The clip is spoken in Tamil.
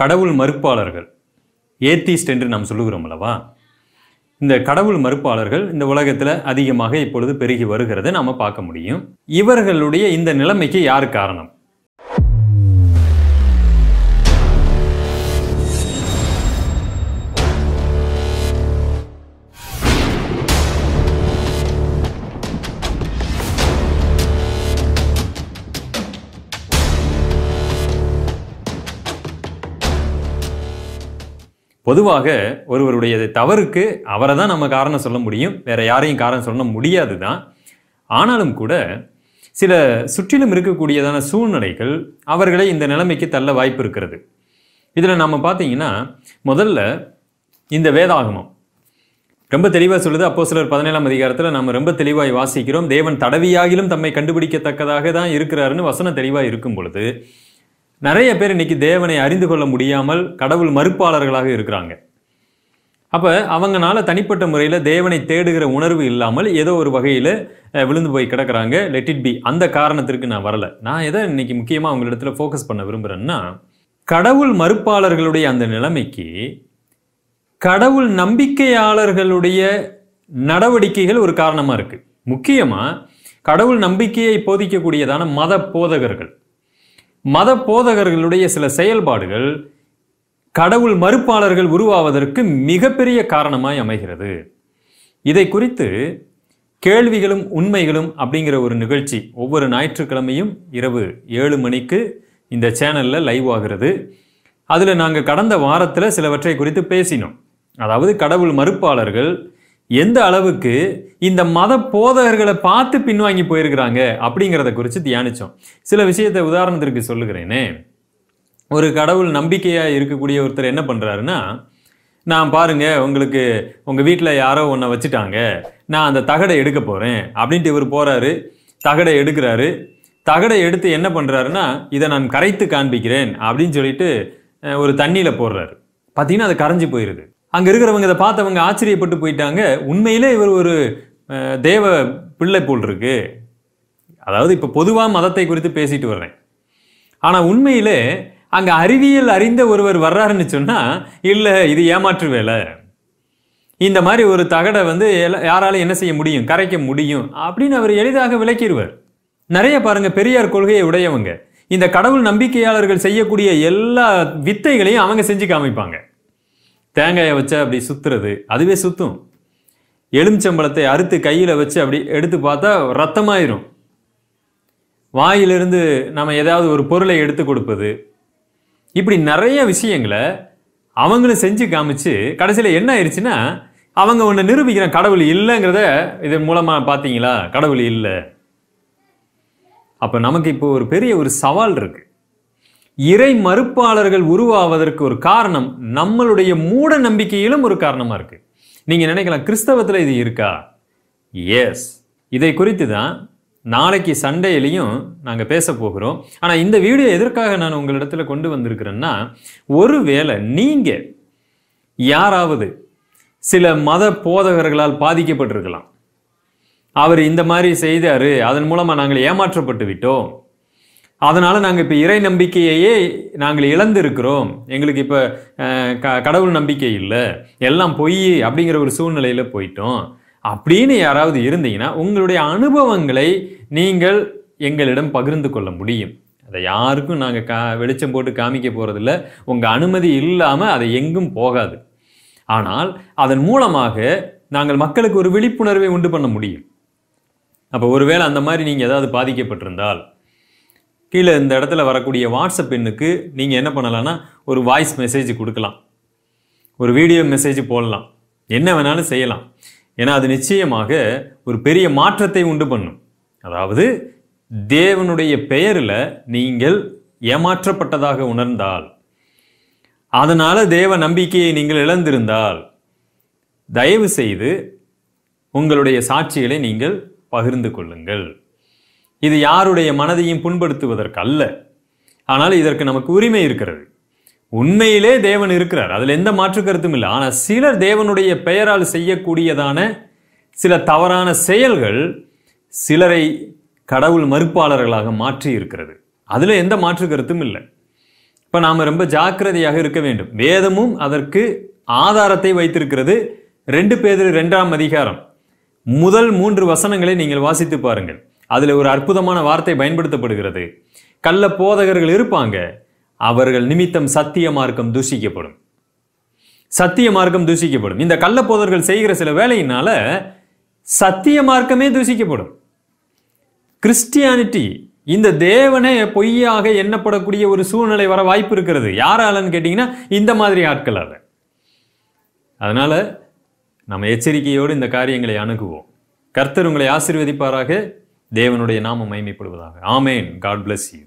கடவுள் மறுப்பாளர்கள் ஏத்திஸ்ட் என்று நாம் சொல்லுகிறோம் அல்லவா இந்த கடவுள் மறுப்பாளர்கள் இந்த உலகத்தில் அதிகமாக இப்பொழுது பெருகி வருகிறத நாம் பார்க்க முடியும் இவர்களுடைய இந்த நிலைமைக்கு யார் காரணம் பொதுவாக ஒருவருடைய தவறுக்கு அவரை தான் நம்ம காரணம் சொல்ல முடியும் வேற யாரையும் காரணம் சொல்ல முடியாது தான் ஆனாலும் கூட சில சுற்றிலும் இருக்கக்கூடியதான சூழ்நிலைகள் அவர்களை இந்த நிலைமைக்கு தள்ள வாய்ப்பு இருக்கிறது இதில் நம்ம பார்த்தீங்கன்னா முதல்ல இந்த வேதாகமம் ரொம்ப தெளிவாக சொல்லுது அப்போ சிலர் பதினேழாம் அதிகாரத்தில் நம்ம ரொம்ப தெளிவாக வாசிக்கிறோம் தேவன் தடவியாகிலும் தம்மை கண்டுபிடிக்கத்தக்கதாக தான் இருக்கிறாருன்னு வசனம் தெளிவாக இருக்கும் பொழுது நிறைய பேர் இன்னைக்கு தேவனை அறிந்து கொள்ள முடியாமல் கடவுள் மறுப்பாளர்களாக இருக்கிறாங்க அப்போ அவங்களால தனிப்பட்ட முறையில் தேவனை தேடுகிற உணர்வு இல்லாமல் ஏதோ ஒரு வகையில் விழுந்து போய் கிடக்கிறாங்க லெட் இட் பி அந்த காரணத்திற்கு நான் வரலை நான் எதை இன்னைக்கு முக்கியமாக அவங்களிடத்தில் ஃபோக்கஸ் பண்ண விரும்புகிறேன்னா கடவுள் மறுப்பாளர்களுடைய அந்த நிலைமைக்கு கடவுள் நம்பிக்கையாளர்களுடைய நடவடிக்கைகள் ஒரு காரணமாக இருக்குது முக்கியமாக கடவுள் நம்பிக்கையை போதிக்கக்கூடியதான மத போதகர்கள் மத போதகர்களுடைய சில செயல்பாடுகள் கடவுள் மறுப்பாளர்கள் உருவாவதற்கு மிகப்பெரிய காரணமாய் அமைகிறது இதை குறித்து கேள்விகளும் உண்மைகளும் அப்படிங்கிற ஒரு நிகழ்ச்சி ஒவ்வொரு ஞாயிற்றுக்கிழமையும் இரவு ஏழு மணிக்கு இந்த சேனலில் லைவ் ஆகிறது அதில் நாங்கள் கடந்த வாரத்தில் சிலவற்றை குறித்து பேசினோம் அதாவது கடவுள் மறுப்பாளர்கள் எந்த அளவுக்கு இந்த மத போதகர்களை பார்த்து பின்வாங்கி போயிருக்கிறாங்க அப்படிங்கிறத குறித்து தியானித்தோம் சில விஷயத்தை உதாரணத்திற்கு சொல்லுகிறேனே ஒரு கடவுள் நம்பிக்கையாக இருக்கக்கூடிய ஒருத்தர் என்ன பண்ணுறாருன்னா நான் பாருங்கள் உங்களுக்கு உங்கள் வீட்டில் யாரோ ஒன்றை வச்சுட்டாங்க நான் அந்த தகடை எடுக்க போகிறேன் அப்படின்ட்டு இவர் போகிறாரு தகடை எடுக்கிறாரு தகடை எடுத்து என்ன பண்ணுறாருன்னா இதை நான் கரைத்து காண்பிக்கிறேன் அப்படின்னு சொல்லிட்டு ஒரு தண்ணியில் போடுறாரு பார்த்தீங்கன்னா அது கரைஞ்சி போயிடுது அங்கே இருக்கிறவங்க இதை பார்த்தவங்க ஆச்சரியப்பட்டு போயிட்டாங்க உண்மையிலே இவர் ஒரு தேவ பிள்ளை போல் இருக்கு அதாவது இப்போ பொதுவாக மதத்தை குறித்து பேசிட்டு வர்றேன் ஆனால் உண்மையிலே அங்கே அறிவியல் அறிந்த ஒருவர் வர்றாருன்னு சொன்னால் இல்லை இது ஏமாற்று வேலை இந்த மாதிரி ஒரு தகடை வந்து யாராலும் என்ன செய்ய முடியும் கரைக்க முடியும் அப்படின்னு அவர் எளிதாக விளக்கிடுவார் நிறைய பாருங்கள் பெரியார் கொள்கையை உடையவங்க இந்த கடவுள் நம்பிக்கையாளர்கள் செய்யக்கூடிய எல்லா வித்தைகளையும் அவங்க செஞ்சு காமிப்பாங்க தேங்காயை வச்சா அப்படி சுற்றுறது அதுவே சுற்றும் எலுமிச்சம்பழத்தை அறுத்து கையில் வச்சு அப்படி எடுத்து பார்த்தா ரத்தமாயிரும் வாயிலிருந்து நம்ம ஏதாவது ஒரு பொருளை எடுத்து கொடுப்பது இப்படி நிறைய விஷயங்களை அவங்களும் செஞ்சு காமிச்சு கடைசியில் என்ன ஆயிடுச்சுன்னா அவங்க ஒன்று நிரூபிக்கிற கடவுள் இல்லைங்கிறத இதன் மூலமாக பார்த்தீங்களா கடவுள் இல்லை அப்போ நமக்கு இப்போ ஒரு பெரிய ஒரு சவால் இருக்குது இறை மறுப்பாளர்கள் உருவாவதற்கு ஒரு காரணம் நம்மளுடைய மூட நம்பிக்கையிலும் ஒரு காரணமாக இருக்குது நீங்கள் நினைக்கலாம் கிறிஸ்தவத்தில் இது இருக்கா எஸ் இதை குறித்து தான் நாளைக்கு சண்டையிலையும் நாங்கள் பேச போகிறோம் ஆனால் இந்த வீடியோ எதற்காக நான் உங்களிடத்தில் கொண்டு வந்திருக்கிறேன்னா ஒருவேளை நீங்கள் யாராவது சில மத போதகர்களால் பாதிக்கப்பட்டிருக்கலாம் அவர் இந்த மாதிரி செய்தார் அதன் மூலமாக நாங்கள் ஏமாற்றப்பட்டு விட்டோம் அதனால் நாங்கள் இப்போ இறை நம்பிக்கையையே நாங்கள் இழந்திருக்கிறோம் எங்களுக்கு இப்போ க கடவுள் நம்பிக்கை இல்லை எல்லாம் பொய் அப்படிங்கிற ஒரு சூழ்நிலையில் போயிட்டோம் அப்படின்னு யாராவது இருந்தீங்கன்னா உங்களுடைய அனுபவங்களை நீங்கள் எங்களிடம் பகிர்ந்து கொள்ள முடியும் அதை யாருக்கும் நாங்கள் கா வெளிச்சம் போட்டு காமிக்க போகிறதில்ல உங்கள் அனுமதி இல்லாமல் அது எங்கும் போகாது ஆனால் அதன் மூலமாக நாங்கள் மக்களுக்கு ஒரு விழிப்புணர்வை உண்டு பண்ண முடியும் அப்போ ஒருவேளை அந்த மாதிரி நீங்கள் ஏதாவது பாதிக்கப்பட்டிருந்தால் கீழே இந்த இடத்துல வரக்கூடிய வாட்ஸ்அப் எண்ணுக்கு நீங்கள் என்ன பண்ணலான்னா ஒரு வாய்ஸ் மெசேஜ் கொடுக்கலாம் ஒரு வீடியோ மெசேஜ் போடலாம் என்ன வேணாலும் செய்யலாம் ஏன்னா அது நிச்சயமாக ஒரு பெரிய மாற்றத்தை உண்டு பண்ணும் அதாவது தேவனுடைய பெயரில் நீங்கள் ஏமாற்றப்பட்டதாக உணர்ந்தால் அதனால் தேவ நம்பிக்கையை நீங்கள் இழந்திருந்தால் தயவு செய்து உங்களுடைய சாட்சிகளை நீங்கள் பகிர்ந்து கொள்ளுங்கள் இது யாருடைய மனதையும் புண்படுத்துவதற்கு அல்ல ஆனால் இதற்கு நமக்கு உரிமை இருக்கிறது உண்மையிலே தேவன் இருக்கிறார் அதில் எந்த மாற்று கருத்தும் இல்லை ஆனால் சிலர் தேவனுடைய பெயரால் செய்யக்கூடியதான சில தவறான செயல்கள் சிலரை கடவுள் மறுப்பாளர்களாக மாற்றி இருக்கிறது அதில் எந்த மாற்று கருத்தும் இல்லை இப்போ நாம் ரொம்ப ஜாக்கிரதையாக இருக்க வேண்டும் வேதமும் அதற்கு ஆதாரத்தை வைத்திருக்கிறது ரெண்டு பேர் ரெண்டாம் அதிகாரம் முதல் மூன்று வசனங்களை நீங்கள் வாசித்து பாருங்கள் அதில் ஒரு அற்புதமான வார்த்தை பயன்படுத்தப்படுகிறது கள்ள போதகர்கள் இருப்பாங்க அவர்கள் நிமித்தம் சத்திய மார்க்கம் தூஷிக்கப்படும் சத்திய மார்க்கம் தூஷிக்கப்படும் இந்த கள்ள போதர்கள் செய்கிற சில வேலையினால சத்திய மார்க்கமே தூஷிக்கப்படும் கிறிஸ்டியானிட்டி இந்த தேவனே பொய்யாக எண்ணப்படக்கூடிய ஒரு சூழ்நிலை வர வாய்ப்பு இருக்கிறது யாராலன்னு கேட்டிங்கன்னா இந்த மாதிரி ஆட்கள் ஆட்களால் அதனால் நம்ம எச்சரிக்கையோடு இந்த காரியங்களை அணுகுவோம் கர்த்தர் உங்களை ஆசிர்வதிப்பாராக தேவனுடைய நாமம் மைமைப்படுவதாக ஆமேன் காட் பிளஸ் யூ